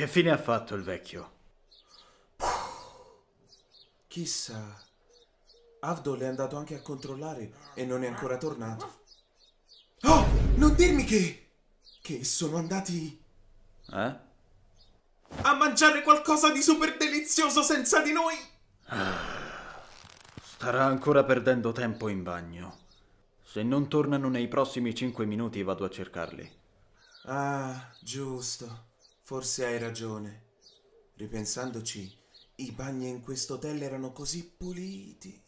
Che fine ha fatto il vecchio? Chissà. Avdol è andato anche a controllare e non è ancora tornato. Oh! Non dirmi che... che sono andati... Eh? A mangiare qualcosa di super delizioso senza di noi! Ah, starà ancora perdendo tempo in bagno. Se non tornano nei prossimi cinque minuti vado a cercarli. Ah, giusto. Forse hai ragione. Ripensandoci, i bagni in questo hotel erano così puliti.